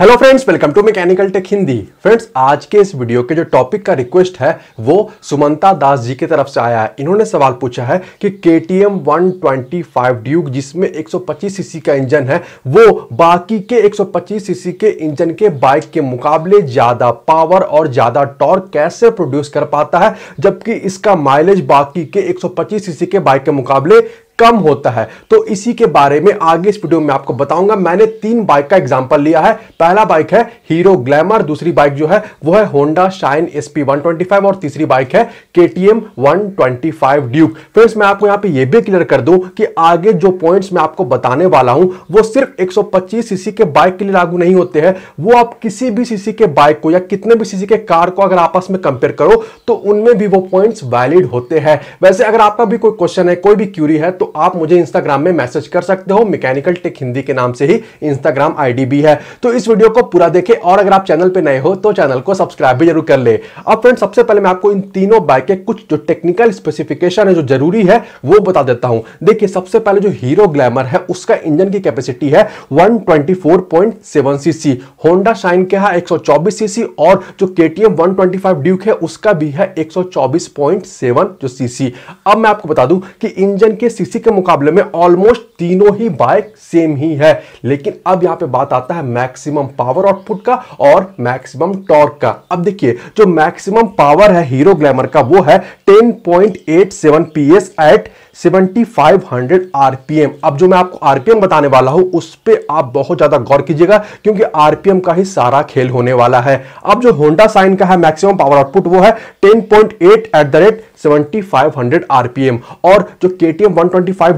Hello friends welcome to mechanical tech Hindi friends आज के इस वीडियो के जो टॉपिक का रिक्वेस्ट है वो सुमंता दास जी की तरफ से आया है इन्होंने सवाल पूछा है कि K T M one twenty five Duke जिसमें 125 सीसी का इंजन है वो बाकी के 125 सीसी के इंजन के बाइक के मुकाबले ज़्यादा पावर और ज़्यादा टॉर्क कैसे प्रोड्यूस कर पाता है जबकि इसका माइलेज बाकी के 125 सीसी के बाइक के मुकाबले कम होता है तो इसी के बारे में आगे इस वीडियो में आपको बताऊंगा मैंने तीन बाइक का एग्जाम्पल लिया है पहला बाइक है हीरो ग्लैमर दूसरी बाइक जो है वो है होंडा शाइन एस पी और तीसरी बाइक है केटीएम 125 ड्यूक फ्रेंड्स मैं आपको यहाँ पे ये भी क्लियर कर दूं कि आगे जो पॉइंट्स मैं आपको बताने वाला हूं वो सिर्फ 125 सीसी के बाइक के लिए लागू नहीं होते हैं वो आप किसी भी सीसी के बाइक को या कितने भी सीसी के कार को अगर आपस में कंपेयर करो तो उनमें भी वो पॉइंट्स वैलिड होते हैं वैसे अगर आपका भी कोई क्वेश्चन है कोई भी क्यूरी है तो आप मुझे इंस्टाग्राम में मैसेज कर सकते हो मैकेनिकल टेक हिंदी के नाम से ही इंस्टाग्राम आई भी है तो इस वीडियो को पूरा देखे और अगर आप चैनल पर नए हो तो चैनल को सब्सक्राइब भी जरूर कर ले अब फ्रेंड सबसे पहले मैं आपको इन तीनों बाइक के कुछ जो टेक्निकल स्पेसिफिकेशन है जो जरूरी है वो बता देता हूं देखिए सबसे पहले जो हीरो ग्लैमर है उसका इंजन की कैपेसिटी है 124.7 सीसी होंडा शाइन के है 124 सीसी और जो केटीएम 125 ड्यूक है उसका भी है 124.7 जो सीसी अब मैं आपको बता दूं कि इंजन के सीसी के मुकाबले में ऑलमोस्ट तीनों ही बाइक सेम ही है लेकिन अब यहां पे बात आता है मैक्सिमम पावर आउटपुट का और मैक्सिमम टॉर्क का अब देखिए जो मैक्सिमम पावर है हीरो ग्लैमर का वो है 10.87 पीएस एट 7500 आरपीएम अब जो मैं आपको आरपीएम बताने वाला हूं उस पर आप बहुत ज्यादा गौर कीजिएगा क्योंकि आरपीएम का ही सारा खेल होने वाला है अब जो होंडा साइन का है मैक्सिमम पावर आउटपुट वो है 10.8 एट द रेट 7500 आरपीएम और जो के टी एम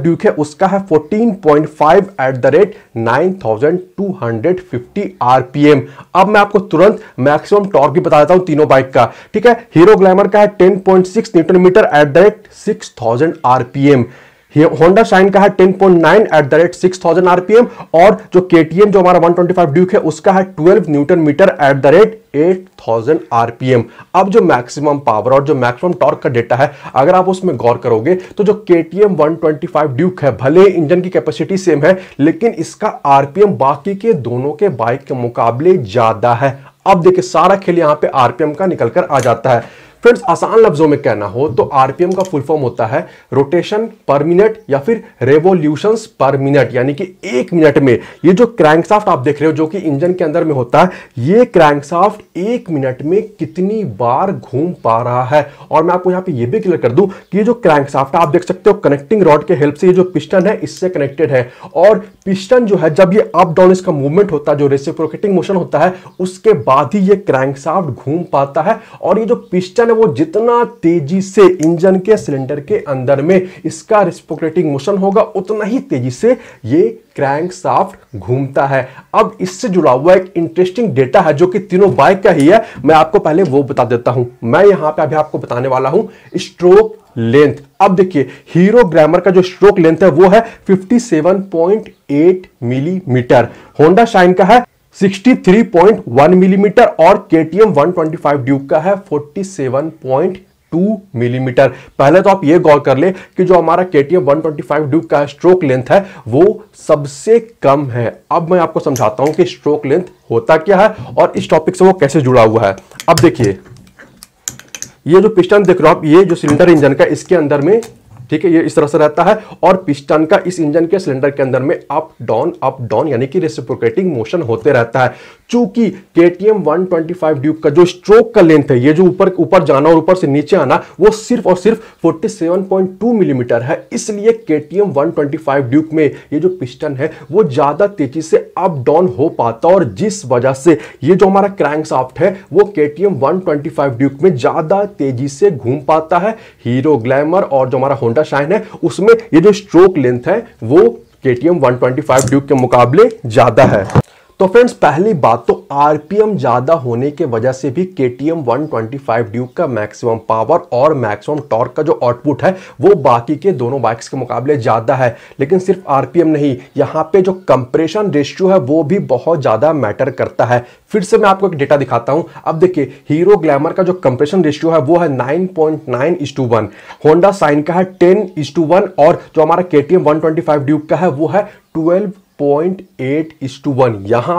ड्यूक है उसका है 14.5 एट द रेट 9250 आरपीएम अब मैं आपको तुरंत मैक्सिमम टॉर्क भी बता देता हूं तीनों बाइक का ठीक है हीरो ग्लैमर का है ten point newton metre at the rate 6000 RPM RPM Honda Shine का है 10.9 point nine at the rate 6000 RPM और जो केटीएम जो हमारा 125 ड्यूक है उसका है 12 newton metre at the rate 8000 RPM अब जो मैक्सिमम पावर और जो मैक्सिमम टॉर्क का डेटा है अगर आप उसमें गौर करोगे तो जो KTM 125 ड्यूक है भले इंजन की कैपेसिटी सेम है लेकिन इसका आरपीएम बाकी के दोनों के बाइक के मुकाबले ज्यादा है अब देखिए सारा खेल यहां पे आरपीएम का निकल कर आ जाता है फ्रेंड्स आसान लफ्जों में कहना हो तो आरपीएम का फुल फॉर्म होता है रोटेशन पर मिनट या फिर रेवोल्यूशन पर मिनट यानी कि एक मिनट में ये जो क्रैंकसाफ्ट आप देख रहे हो जो कि इंजन के अंदर में होता है ये क्रैंकसाफ्ट एक मिनट में कितनी बार घूम पा रहा है और मैं आपको यहाँ पे ये भी क्लियर कर दूं कि ये जो क्रैंकसाफ्ट आप देख सकते हो कनेक्टिंग रॉड के हेल्प से ये जो पिस्टन है इससे कनेक्टेड है और पिस्टन जो है जब ये अप डाउन इसका मूवमेंट होता है जो रेसिप्रोकेटिंग मोशन होता है उसके बाद ही ये क्रैंकसाफ्ट घूम पाता है और ये जो पिस्टन है वो जितना तेजी से इंजन के सिलेंडर के अंदर में इसका रिस्पोक्रेटिंग मोशन होगा उतना ही तेजी से ये क्रैंक साफ्ट घूमता है अब इससे जुड़ा हुआ एक इंटरेस्टिंग डेटा है जो कि तीनों बाइक का ही है मैं आपको पहले वो बता देता हूं मैं यहां पे अभी आपको बताने वाला हूं स्ट्रोक लेंथ अब देखिए हीरो ग्रामर का जो स्ट्रोक लेंथ है वो है 57.8 मिलीमीटर होंडा शाइन का है 63.1 मिलीमीटर mm और के टी एम वन ड्यूक का है 47.2 मिलीमीटर mm. पहले तो आप ये गौर कर ले कि जो हमारा K T M one Duke का स्ट्रोक लेंथ है वो सबसे कम है अब मैं आपको समझाता हूं कि स्ट्रोक लेंथ होता क्या है और इस टॉपिक से वो कैसे जुड़ा हुआ है अब देखिए ये जो पिस्टन देख रहे हो आप ये जो सिलेंडर इंजन का इसके अंदर में ठीक है ये इस तरह से रहता है और पिस्टन का इस इंजन के सिलेंडर के अंदर में अप डाउन अप डाउन यानी कि रेसिप्रोकेटिंग मोशन होते रहता है चूंकि K T M one twenty five Duke का जो स्ट्रोक का लेंथ है ये जो ऊपर ऊपर जाना और ऊपर से नीचे आना वो सिर्फ और सिर्फ forty seven point two millimetre है इसलिए K T M one twenty five Duke में ये जो पिस्टन है वो ज़्यादा तेजी से अप डाउन हो पाता और जिस वजह से ये जो हमारा क्रैंक साफ्ट है वो K T M one twenty five Duke में ज़्यादा तेजी से घूम पाता है हीरो ग्लैमर और जो हमारा होंडा ज्यादा शाइन है उसमें ये जो स्ट्रोक लेंथ है वो K T M one twenty five के मुकाबले ज़्यादा है तो फ्रेंड्स पहली बात तो आरपीएम ज़्यादा होने के वजह से भी K T M one Duke का मैक्सिमम पावर और मैक्सिमम टॉर्क का जो आउटपुट है वो बाकी के दोनों बाइक्स के मुकाबले ज़्यादा है लेकिन सिर्फ आरपीएम नहीं यहाँ पे जो कंप्रेशन रेशियो है वो भी बहुत ज़्यादा मैटर करता है फिर से मैं आपको एक डेटा दिखाता हूं अब देखिए हीरो ग्लैमर का जो कंप्रेशन रेशियो है वो है नाइन पॉइंट नाइन का है टेन और जो हमारा के टी वन ड्यूक का है वो है twelve point eight two one यहां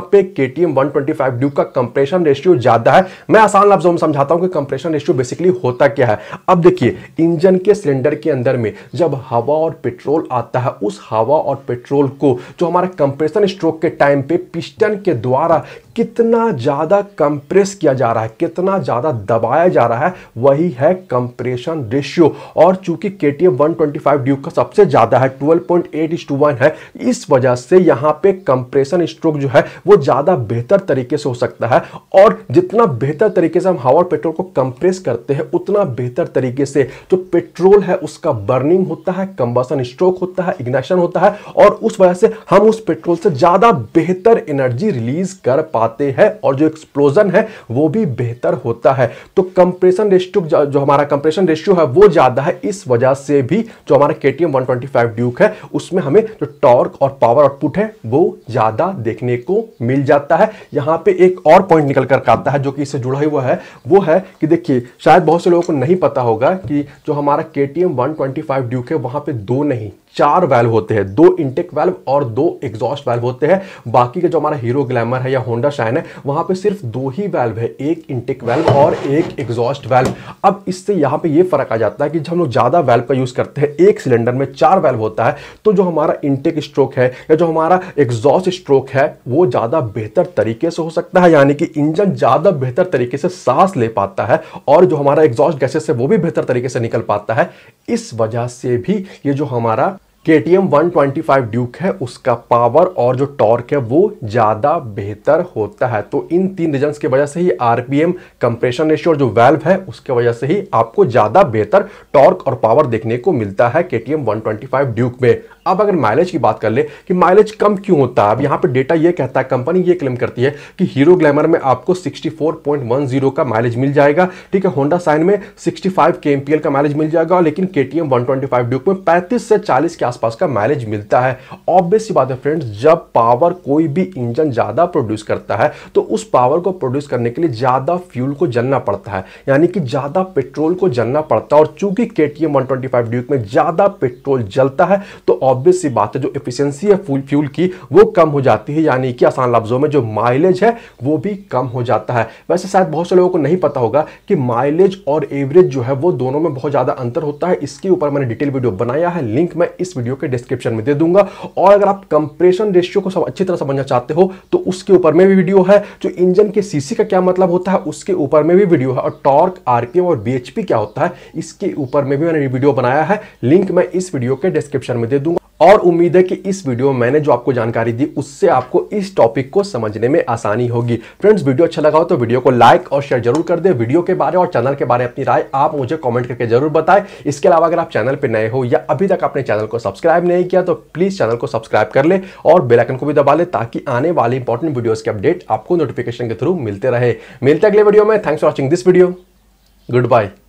वन ट्वेंटी फाइव का कंप्रेशन रेशियो ज्यादा है मैं आसान लफ्जों में समझाता हूं कि कंप्रेशन रेशियो बेसिकली होता क्या है अब देखिए इंजन के सिलेंडर के अंदर में जब हवा और पेट्रोल आता है उस हवा और पेट्रोल को जो हमारा कंप्रेशन स्ट्रोक के टाइम पे पिस्टन के द्वारा कितना ज़्यादा कंप्रेस किया जा रहा है कितना ज़्यादा दबाया जा रहा है वही है कंप्रेशन रेशियो और चूंकि के टी ट्वेंटी का सबसे ज़्यादा है ट्वेल्व पॉइंट एट है इस वजह से यहां पे कंप्रेशन स्ट्रोक जो है वो ज़्यादा बेहतर तरीके से हो सकता है और जितना बेहतर तरीके से हम हवा और पेट्रोल को कंप्रेस करते हैं उतना बेहतर तरीके से जो पेट्रोल है उसका बर्निंग होता है कंबसन स्ट्रोक होता है इग्नेशन होता है और उस वजह से हम उस पेट्रोल से ज़्यादा बेहतर एनर्जी रिलीज कर पाते हैं और जो एक्सप्लोजन है वो भी बेहतर होता है तो कंप्रेशन रेस्ट्रो जो हमारा कंप्रेशन रेशियो है वो ज़्यादा है इस वजह से भी जो हमारा के टी ड्यूक है उसमें हमें जो टॉर्क और पावर आउटपुट आउट है वो ज़्यादा देखने को मिल जाता है यहाँ पे एक और पॉइंट निकल कर आता है जो कि इससे जुड़ा हुआ है वो है कि देखिए शायद बहुत से लोगों को नहीं पता होगा कि जो हमारा K T M one twenty five Duke है वहाँ पर दो नहीं चार वैल्व होते हैं दो इंटेक वैल्व और दो एग्जॉस्ट वैल्व होते हैं बाकी का जो हमारा हीरो ग्लैमर है या होंडा शाइन है वहां पे सिर्फ दो ही वैल्व है एक इंटेक वैल्व और एक एग्जॉस्ट वैल्व अब इससे यहाँ पे ये फर्क आ जाता है कि जब हम लोग ज़्यादा वैल्व का यूज़ करते हैं एक सिलेंडर में चार वैल्व होता है तो जो हमारा इंटेक स्ट्रोक है या जो हमारा एग्जॉस्ट स्ट्रोक है वो ज़्यादा बेहतर तरीके से हो सकता है यानी कि इंजन ज़्यादा बेहतर तरीके से सांस ले पाता है और जो हमारा एग्जॉस्ट गैसेस है वो भी बेहतर तरीके से निकल पाता है इस वजह से भी ये जो हमारा K T M one twenty five Duke है उसका पावर और जो टॉर्क है वो ज़्यादा बेहतर होता है तो इन तीन रीजन्स की वजह से ही R P M compression ratio और जो वेल्व है उसके वजह से ही आपको ज़्यादा बेहतर टॉर्क और पावर देखने को मिलता है K T M one twenty five Duke में अब अगर माइलेज की बात कर ले कि माइलेज कम क्यों होता है अब यहाँ पे डेटा ये कहता है कंपनी ये क्लेम करती है कि हीरो ग्लैमर में आपको 64.10 का माइलेज मिल जाएगा ठीक है होंडा साइन में 65 के का माइलेज मिल जाएगा लेकिन के टी ड्यूक में 35 से 40 के आसपास का माइलेज मिलता है ऑब्वियस बात है फ्रेंड्स जब पावर कोई भी इंजन ज़्यादा प्रोड्यूस करता है तो उस पावर को प्रोड्यूस करने के लिए ज़्यादा फ्यूल को जलना पड़ता है यानी कि ज़्यादा पेट्रोल को जलना पड़ता है और चूंकि के टी ड्यूक में ज़्यादा पेट्रोल जलता है तो ऑब्वियस सी बात है जो एफिशिएंसी है फूल फ्यूल की वो कम हो जाती है यानी कि आसान लफ्ज़ों में जो माइलेज है वो भी कम हो जाता है वैसे शायद बहुत से लोगों को नहीं पता होगा कि माइलेज और एवरेज जो है वो दोनों में बहुत ज़्यादा अंतर होता है इसके ऊपर मैंने डिटेल वीडियो बनाया है लिंक मैं इस वीडियो के डिस्क्रिप्शन में दे दूंगा और अगर आप कंप्रेशन रेशियो को सब अच्छी तरह समझना चाहते हो तो उसके ऊपर में भी वीडियो है जो इंजन के सीसी का क्या मतलब होता है उसके ऊपर में भी वीडियो है और टॉर्क आरपीएम और बीएचपी क्या होता है इसके ऊपर में भी मैंने वीडियो बनाया है लिंक मैं इस वीडियो के डिस्क्रिप्शन में दे दूंगा और उम्मीद है कि इस वीडियो में मैंने जो आपको जानकारी दी उससे आपको इस टॉपिक को समझने में आसानी होगी फ्रेंड्स वीडियो अच्छा लगा हो तो वीडियो को लाइक और शेयर जरूर कर दे वीडियो के बारे और चैनल के बारे में अपनी राय आप मुझे कॉमेंट करके जरूर बताएं इसके अलावा अगर आप चैनल पर नए हो या अभी तक आपने चैनल को सब्सक्राइब नहीं किया तो प्लीज़ चैनल को सब्सक्राइब कर ले और बेलाइकन को भी दबा ले ताकि आने वाले इंपॉर्टेंट वीडियोज़ के अपडेट आपको नोटिफिकेशन के थ्रू मिलते रहे मिलते अगले वीडियो में thanks for watching this video good bye